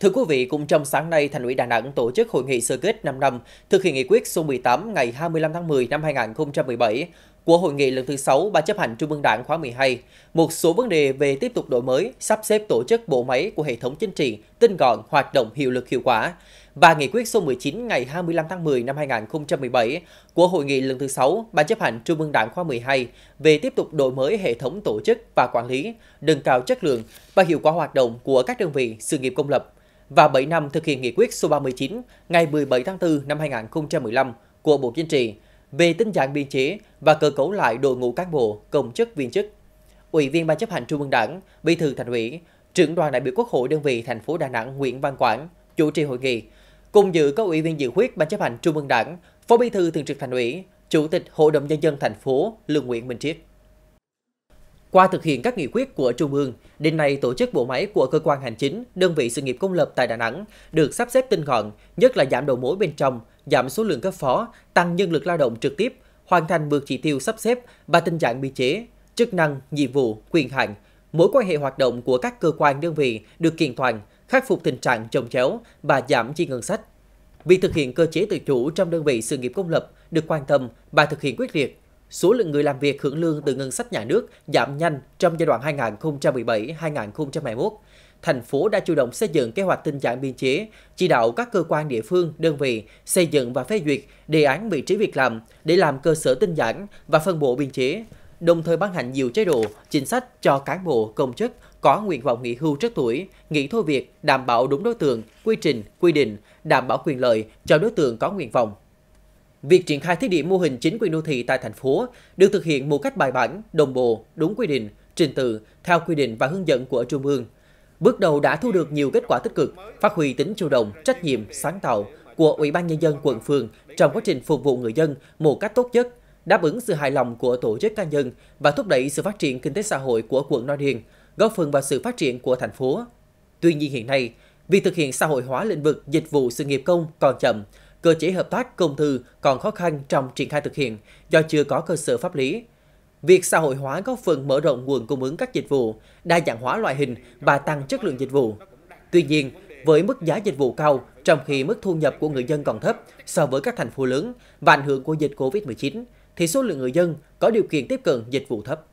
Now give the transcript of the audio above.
Thưa quý vị, cũng trong sáng nay, Thành ủy Đà Nẵng tổ chức hội nghị sơ kết 5 năm thực hiện nghị quyết số 18 ngày 25 tháng 10 năm 2017 của hội nghị lần thứ 6 Ban chấp hành Trung ương Đảng khóa 12, một số vấn đề về tiếp tục đổi mới, sắp xếp tổ chức bộ máy của hệ thống chính trị, tinh gọn, hoạt động hiệu lực hiệu quả, và nghị quyết số 19 ngày 25 tháng 10 năm 2017 của hội nghị lần thứ 6 Ban chấp hành Trung ương Đảng khóa 12 về tiếp tục đổi mới hệ thống tổ chức và quản lý, nâng cao chất lượng và hiệu quả hoạt động của các đơn vị sự nghiệp công lập và 7 năm thực hiện nghị quyết số 39 ngày 17 tháng 4 năm 2015 của Bộ Chính trị về tinh giản biên chế và cơ cấu lại đội ngũ cán bộ, công chức viên chức. Ủy viên Ban chấp hành Trung ương Đảng, Bí thư Thành ủy, trưởng đoàn đại biểu Quốc hội đơn vị thành phố Đà Nẵng Nguyễn Văn Quảng chủ trì hội nghị. Cùng dự có Ủy viên dự khuyết Ban chấp hành Trung ương Đảng, Phó Bí thư Thường trực Thành ủy, Chủ tịch Hội đồng nhân dân thành phố Lương Nguyễn Minh Triết. Qua thực hiện các nghị quyết của Trung ương, đến nay tổ chức bộ máy của cơ quan hành chính, đơn vị sự nghiệp công lập tại Đà Nẵng được sắp xếp tinh gọn, nhất là giảm đầu mối bên trong, giảm số lượng cấp phó, tăng nhân lực lao động trực tiếp, hoàn thành vượt chỉ tiêu sắp xếp và tình trạng biên chế, chức năng, nhiệm vụ, quyền hạn. Mối quan hệ hoạt động của các cơ quan đơn vị được kiện toàn, khắc phục tình trạng chồng chéo và giảm chi ngân sách. Việc thực hiện cơ chế tự chủ trong đơn vị sự nghiệp công lập được quan tâm và thực hiện quyết liệt, số lượng người làm việc hưởng lương từ ngân sách nhà nước giảm nhanh trong giai đoạn 2017-2021. Thành phố đã chủ động xây dựng kế hoạch tinh giản biên chế, chỉ đạo các cơ quan địa phương, đơn vị xây dựng và phê duyệt đề án vị trí việc làm để làm cơ sở tinh giản và phân bổ biên chế, đồng thời ban hành nhiều chế độ, chính sách cho cán bộ, công chức có nguyện vọng nghỉ hưu trước tuổi, nghỉ thôi việc, đảm bảo đúng đối tượng, quy trình, quy định, đảm bảo quyền lợi cho đối tượng có nguyện vọng Việc triển khai thí điểm mô hình chính quyền đô thị tại thành phố được thực hiện một cách bài bản, đồng bộ, đúng quy định, trình tự, theo quy định và hướng dẫn của Trung ương. Bước đầu đã thu được nhiều kết quả tích cực, phát huy tính chủ động, trách nhiệm, sáng tạo của Ủy ban Nhân dân quận phường trong quá trình phục vụ người dân một cách tốt nhất, đáp ứng sự hài lòng của tổ chức cá nhân và thúc đẩy sự phát triển kinh tế xã hội của quận Nói riêng, góp phần vào sự phát triển của thành phố. Tuy nhiên hiện nay, việc thực hiện xã hội hóa lĩnh vực dịch vụ sự nghiệp công còn chậm, cơ chế hợp tác công tư còn khó khăn trong triển khai thực hiện do chưa có cơ sở pháp lý. Việc xã hội hóa góp phần mở rộng nguồn cung ứng các dịch vụ, đa dạng hóa loại hình và tăng chất lượng dịch vụ. Tuy nhiên, với mức giá dịch vụ cao trong khi mức thu nhập của người dân còn thấp so với các thành phố lớn và ảnh hưởng của dịch COVID-19, thì số lượng người dân có điều kiện tiếp cận dịch vụ thấp.